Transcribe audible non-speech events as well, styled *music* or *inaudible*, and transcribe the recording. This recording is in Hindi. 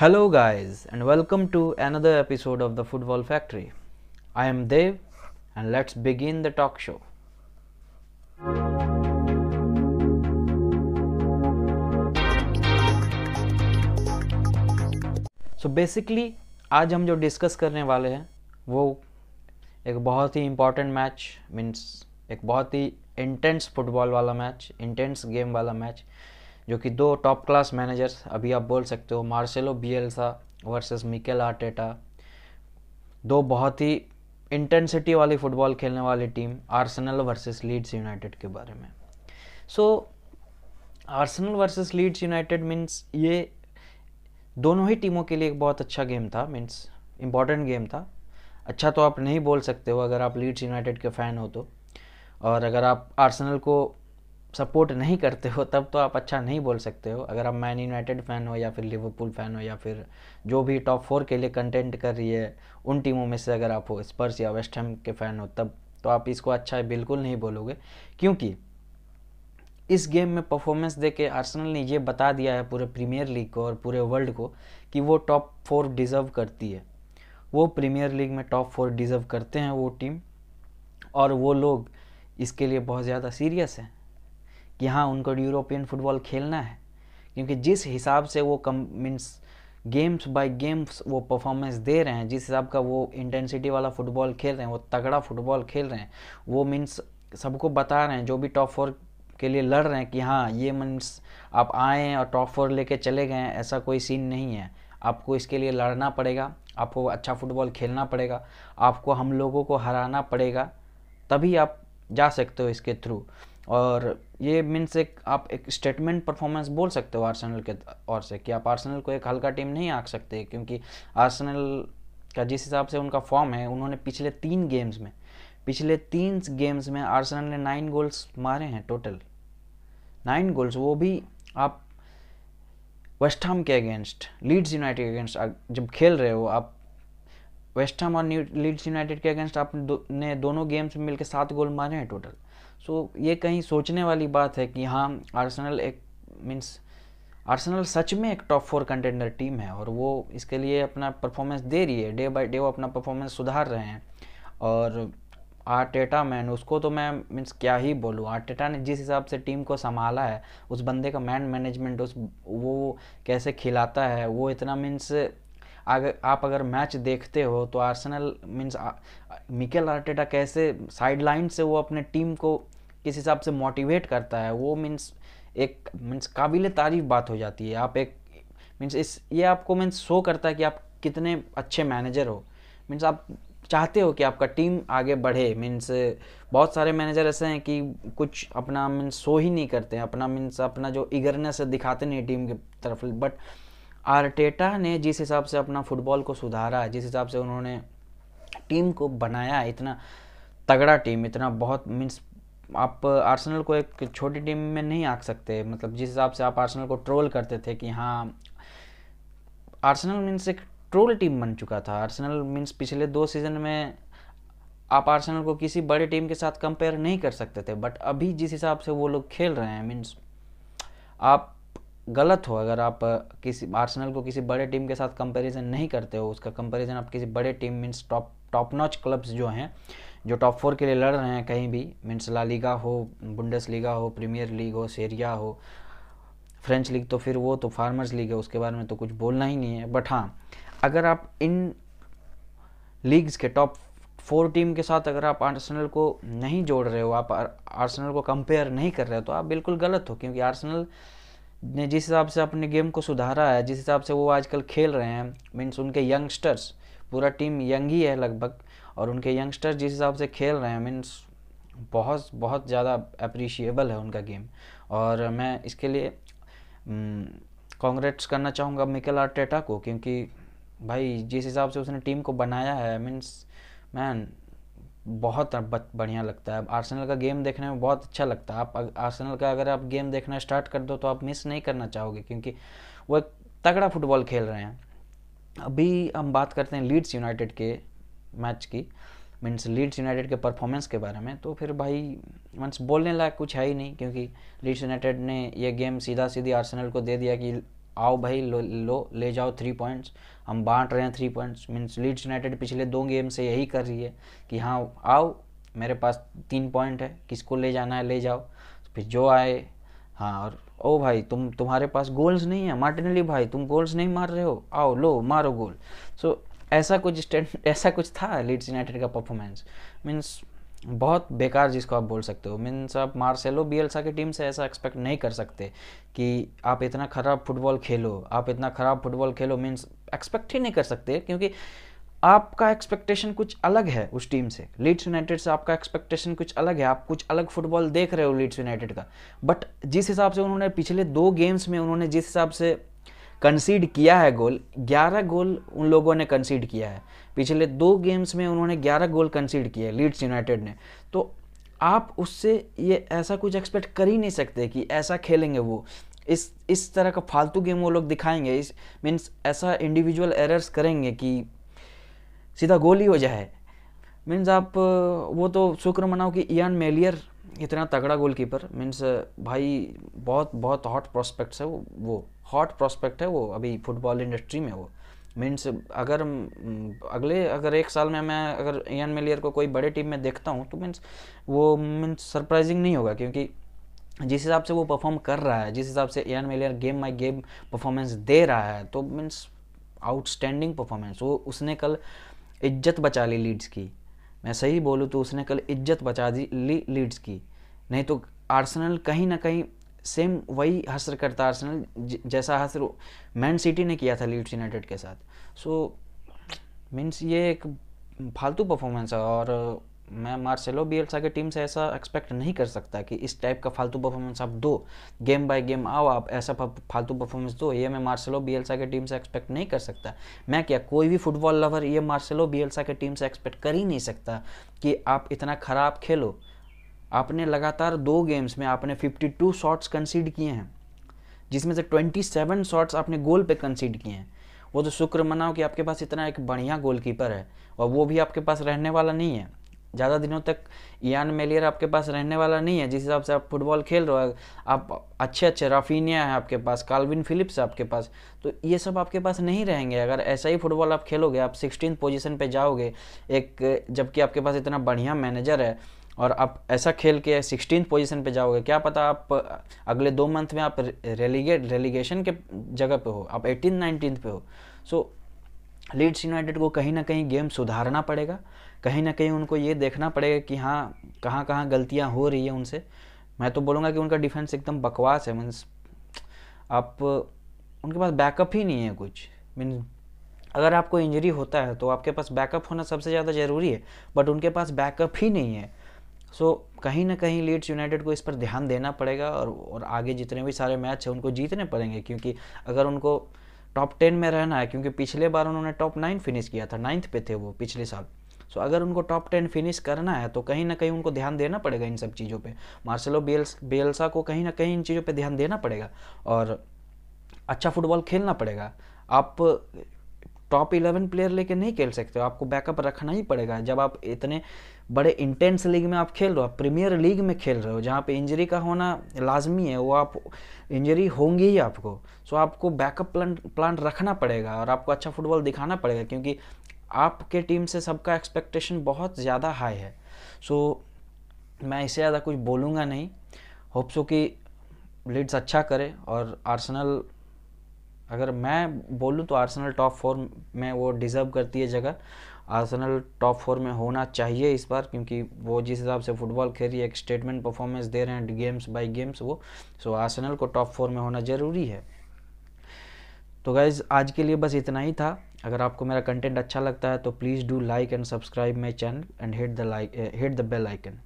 Hello guys and welcome to another episode of the Football Factory. I am Dev and let's begin the talk show. So so basically आज हम जो डिस्कस करने वाले हैं वो एक बहुत ही इम्पॉर्टेंट मैच मीन्स एक बहुत ही इंटेंस फुटबॉल वाला मैच इंटेंस गेम वाला मैच जो कि दो टॉप क्लास मैनेजर्स अभी आप बोल सकते हो Marcelo Bielsa versus Mikel Arteta दो बहुत ही इंटेंसिटी वाली फुटबॉल खेलने वाली team Arsenal versus Leeds United के बारे में so Arsenal versus Leeds United means ये दोनों ही टीमों के लिए एक बहुत अच्छा गेम था मीन्स इम्पॉर्टेंट गेम था अच्छा तो आप नहीं बोल सकते हो अगर आप लीड्स यूनाइटेड के फ़ैन हो तो और अगर आप आर्सेनल को सपोर्ट नहीं करते हो तब तो आप अच्छा नहीं बोल सकते हो अगर आप मैन यूनाइटेड फ़ैन हो या फिर लिवरपूल फ़ैन हो या फिर जो भी टॉप फोर के लिए कंटेंट कर रही है उन टीमों में से अगर आप हो स्पर्स या वेस्ट हैम के फ़ैन हो तब तो आप इसको अच्छा बिल्कुल नहीं बोलोगे क्योंकि इस गेम में परफॉर्मेंस दे के आर्सनल ने ये बता दिया है पूरे प्रीमियर लीग को और पूरे वर्ल्ड को कि वो टॉप फोर डिज़र्व करती है वो प्रीमियर लीग में टॉप फोर डिज़र्व करते हैं वो टीम और वो लोग इसके लिए बहुत ज़्यादा सीरियस हैं कि हाँ उनको यूरोपियन फुटबॉल खेलना है क्योंकि जिस हिसाब से वो कम मीन्स गेम्स बाय गेम्स वो परफॉर्मेंस दे रहे हैं जिस हिसाब का वो इंटेंसिटी वाला फुटबॉल खेल रहे हैं वो तगड़ा फुटबॉल खेल रहे हैं वो मीन्स सबको बता रहे हैं जो भी टॉप फोर के लिए लड़ रहे हैं कि हाँ ये मीन्स आप आए और टॉप फोर लेके चले गए हैं ऐसा कोई सीन नहीं है आपको इसके लिए लड़ना पड़ेगा आपको अच्छा फुटबॉल खेलना पड़ेगा आपको हम लोगों को हराना पड़ेगा तभी आप जा सकते हो इसके थ्रू और ये मीन्स एक आप एक स्टेटमेंट परफॉर्मेंस बोल सकते हो आर्सेनल के और से कि आप आर्सेनल को एक हल्का टीम नहीं आ सकते क्योंकि आर्सेनल का जिस हिसाब से उनका फॉर्म है उन्होंने पिछले तीन गेम्स में पिछले तीन गेम्स में आर्सेनल ने नाइन गोल्स मारे हैं टोटल नाइन गोल्स वो भी आप वेस्ट के अगेंस्ट लीड्स यूनाइटेड अगेंस्ट जब खेल रहे हो आप वेस्टहम और लीड्स यूनाइटेड के अगेंस्ट आपने दो, ने दोनों गेम्स में मिलकर सात गोल मारे हैं टोटल सो so, ये कहीं सोचने वाली बात है कि हाँ आर्सनल एक मीन्स आर्सनल सच में एक टॉप फोर कंटेंडर टीम है और वो इसके लिए अपना परफॉर्मेंस दे रही है डे बाय डे वो अपना परफॉर्मेंस सुधार रहे हैं और आर्टेटा मैन उसको तो मैं मीन्स क्या ही बोलूँ आर्टेटा ने जिस हिसाब से टीम को संभाला है उस बंदे का मैन मैनेजमेंट उस वो कैसे खिलाता है वो इतना मीन्स अगर आप अगर मैच देखते हो तो आर्सेनल मीन्स मिकेल आर्टेटा कैसे साइड लाइन से वो अपने टीम को किस हिसाब से मोटिवेट करता है वो मीन्स एक मीन्स काबिल तारीफ बात हो जाती है आप एक मीन्स इस ये आपको मीन्स शो करता है कि आप कितने अच्छे मैनेजर हो मीन्स आप चाहते हो कि आपका टीम आगे बढ़े मीन्स बहुत सारे मैनेजर ऐसे हैं कि कुछ अपना मीन्स शो ही नहीं करते हैं अपना मीन्स अपना जो इगरनेस दिखाते नहीं टीम की तरफ बट आर्टेटा ने जिस हिसाब से अपना फुटबॉल को सुधारा जिस हिसाब से उन्होंने टीम को बनाया इतना तगड़ा टीम इतना बहुत मीन्स आप आर्सेनल को एक छोटी टीम में नहीं आ सकते मतलब जिस हिसाब से आप आर्सेनल को ट्रोल करते थे कि हाँ आर्सेनल मीन्स एक ट्रोल टीम बन चुका था आर्सेनल मीन्स पिछले दो सीज़न में आप आर्सेनल को किसी बड़े टीम के साथ कंपेयर नहीं कर सकते थे बट अभी जिस हिसाब से वो लोग खेल रहे हैं मीन्स आप गलत हो अगर आप किसी आर्सेनल को किसी बड़े टीम के साथ कंपैरिजन नहीं करते हो उसका कंपैरिजन आप किसी बड़े team means top top notch clubs जो हैं जो टॉप फोर के लिए लड़ रहे हैं कहीं भी मीन्स ला लीगा हो बुंडस लीगा हो प्रीमियर लीग हो सेरिया हो फ्रेंच लीग तो फिर वो तो फार्मर्स लीग है उसके बारे में तो कुछ बोलना ही नहीं है बट हाँ अगर आप इन लीग्स के टॉप फोर टीम के साथ अगर आप आर्सेनल को नहीं जोड़ रहे हो आप आर्सेनल को कंपेयर नहीं कर रहे हो तो आप बिल्कुल गलत हो क्योंकि आर्सेनल ने जिस हिसाब से अपने गेम को सुधारा है जिस हिसाब से वो आजकल खेल रहे हैं मीन्स उनके यंगस्टर्स पूरा टीम यंग ही है लगभग और उनके यंगस्टर्स जिस हिसाब से खेल रहे हैं मीन्स बहुत बहुत ज़्यादा अप्रिशिएबल है उनका गेम और मैं इसके लिए कॉन्ग्रेट्स करना चाहूँगा मिकल आर्टेटा को क्योंकि भाई जिस हिसाब से उसने टीम को बनाया है मीन्स मैन बहुत बढ़िया लगता है आर्सेनल का गेम देखने में बहुत अच्छा लगता है आप आर्सेनल का अगर आप गेम देखना स्टार्ट कर दो तो आप मिस नहीं करना चाहोगे क्योंकि वो एक तगड़ा फुटबॉल खेल रहे हैं अभी हम बात करते हैं लीड्स यूनाइटेड के मैच की मीन्स लीड्स यूनाइटेड के परफॉर्मेंस के बारे में तो फिर भाई मीन्स बोलने लायक कुछ है ही नहीं क्योंकि लीड्स यूनाइटेड ने यह गेम सीधा सीधी आर्सेनल को दे दिया कि आओ भाई लो, लो ले जाओ थ्री पॉइंट्स हम बांट रहे हैं three points means Leeds United पिछले दो गेम से यही कर रही है कि हाँ आओ मेरे पास तीन पॉइंट है किसको ले जाना है ले जाओ फिर जो आए हाँ और ओ भाई तुम तुम्हारे पास गोल्स नहीं है मार्टिनली भाई तुम गोल्स नहीं मार रहे हो आओ लो मारो गोल सो so, ऐसा कुछ स्टैंड *laughs* ऐसा कुछ था लीड्स यूनाइटेड का परफॉर्मेंस मीन्स बहुत बेकार जिसको आप बोल सकते हो मीन्स आप मार्सेलो बियल्सा की टीम से ऐसा एक्सपेक्ट नहीं कर सकते कि आप इतना ख़राब फुटबॉल खेलो आप इतना ख़राब फुटबॉल खेलो मीन्स एक्सपेक्ट ही नहीं कर सकते क्योंकि आपका एक्सपेक्टेशन कुछ अलग है उस टीम से लीड्स यूनाइटेड से आपका एक्सपेक्टेशन कुछ अलग है आप कुछ अलग फुटबॉल देख रहे हो लीड्स यूनाइटेड का बट जिस हिसाब से उन्होंने पिछले दो गेम्स में उन्होंने जिस हिसाब से कंसीड किया है गोल 11 गोल उन लोगों ने कंसीड किया है पिछले दो गेम्स में उन्होंने 11 गोल कंसीड किए लीड्स यूनाइटेड ने तो आप उससे ये ऐसा कुछ एक्सपेक्ट कर ही नहीं सकते कि ऐसा खेलेंगे वो इस इस तरह का फालतू गेम वो लोग दिखाएंगे इस मीन्स ऐसा इंडिविजुअल एरर्स करेंगे कि सीधा गोल ही हो जाए मीन्स आप वो तो शुक्र मनाओ कि इयान मेलियर इतना तगड़ा गोलकीपर मीन्स भाई बहुत बहुत हॉट प्रोस्पेक्ट्स है वो वो हॉट प्रॉस्पेक्ट है वो अभी फुटबॉल इंडस्ट्री में वो मीन्स अगर अगले अगर एक साल में मैं अगर एन मिलियर को कोई बड़े टीम में देखता हूँ तो मीन्स वो मीन्स सरप्राइजिंग नहीं होगा क्योंकि जिस हिसाब से वो परफॉर्म कर रहा है जिस हिसाब से एन मिलियर गेम बाई गेम परफॉर्मेंस दे रहा है तो मीन्स आउटस्टैंडिंग परफॉर्मेंस वो उसने कल इज्जत बचा ली लीड्स की मैं सही बोलूँ तो उसने कल इज्जत बचा दी ली लीड्स की नहीं तो आर्सनल कहीं ना कहीं सेम वही हसर करता आर्सेनल जैसा हसर मैन सिटी ने किया था लीड्स यूनाइटेड के साथ सो so, मीन्स ये एक फालतू परफॉर्मेंस है और मैं मार्सेलो बियल्सा की टीम से ऐसा एक्सपेक्ट नहीं कर सकता कि इस टाइप का फालतू परफॉर्मेंस आप दो गेम बाय गेम आओ आप ऐसा फालतू परफॉर्मेंस दो ये मैं मार्सेलो बियल्सा की टीम से एक्सपेक्ट नहीं कर सकता मैं क्या कोई भी फुटबॉल लवर ये मार्सेलो बियल्सा की टीम से एक्सपेक्ट कर ही नहीं सकता कि आप इतना खराब खेलो आपने लगातार दो गेम्स में आपने 52 शॉट्स कंसीड किए हैं जिसमें से 27 शॉट्स आपने गोल पे कंसीड किए हैं वो तो शुक्र मनाओ कि आपके पास इतना एक बढ़िया गोलकीपर है और वो भी आपके पास रहने वाला नहीं है ज़्यादा दिनों तक यान मेलियर आपके पास रहने वाला नहीं है जिस हिसाब से आप फुटबॉल खेल रहे हो आप अच्छे अच्छे राफीनिया है आपके पास कालविन फिलिप्स है आपके पास तो ये सब आपके पास नहीं रहेंगे अगर ऐसा ही फुटबॉल आप खेलोगे आप सिक्सटीन पोजीशन पे जाओगे एक जबकि आपके पास इतना बढ़िया मैनेजर है और आप ऐसा खेल के सिक्सटीन पोजीशन पे जाओगे क्या पता आप अगले दो मंथ में आप रेलीगेट रेलीगेशन के जगह पे हो आप एटीन नाइनटीन पे हो सो लीड्स यूनाइटेड को कहीं ना कहीं गेम सुधारना पड़ेगा कहीं ना कहीं उनको ये देखना पड़ेगा कि हाँ कहाँ कहाँ गलतियाँ हो रही है उनसे मैं तो बोलूँगा कि उनका डिफेंस एकदम बकवास है मीन्स आप उनके पास बैकअप ही नहीं है कुछ मीन्स अगर आपको इंजरी होता है तो आपके पास बैकअप होना सबसे ज़्यादा ज़रूरी है बट उनके पास बैकअप ही नहीं है सो so, कहीं ना कहीं लीड्स यूनाइटेड को इस पर ध्यान देना पड़ेगा और और आगे जितने भी सारे मैच हैं उनको जीतने पड़ेंगे क्योंकि अगर उनको टॉप टेन में रहना है क्योंकि पिछले बार उन्होंने टॉप नाइन फिनिश किया था नाइन्थ पे थे वो पिछले साल सो so, अगर उनको टॉप टेन फिनिश करना है तो कहीं ना कहीं उनको ध्यान देना पड़ेगा इन सब चीज़ों पर मार्सलो बेल्स बेल्सा को कहीं ना कहीं इन चीज़ों पर ध्यान देना पड़ेगा और अच्छा फुटबॉल खेलना पड़ेगा आप टॉप इलेवन प्लेयर लेके नहीं खेल सकते हो आपको बैकअप रखना ही पड़ेगा जब आप इतने बड़े इंटेंस लीग में आप खेल रहे हो आप प्रीमियर लीग में खेल रहे हो जहाँ पे इंजरी का होना लाजमी है वो आप इंजरी होंगी ही आपको सो आपको बैकअप प्लान प्लान रखना पड़ेगा और आपको अच्छा फुटबॉल दिखाना पड़ेगा क्योंकि आपके टीम से सबका एक्सपेक्टेशन बहुत ज़्यादा हाई है सो मैं इससे ज़्यादा कुछ बोलूँगा नहीं होप्सो कि लीड्स अच्छा करे और आर्सनल अगर मैं बोलूँ तो आर्सेनल टॉप फोर में वो डिज़र्व करती है जगह आर्सेनल टॉप फोर में होना चाहिए इस बार क्योंकि वो जिस हिसाब से फुटबॉल खेल रही है एक स्टेटमेंट परफॉर्मेंस दे रहे हैं गेम्स बाई गेम्स वो सो आर्सेनल को टॉप फोर में होना ज़रूरी है तो गाइज़ आज के लिए बस इतना ही था अगर आपको मेरा कंटेंट अच्छा लगता है तो please do like and subscribe my channel and hit the like hit the bell icon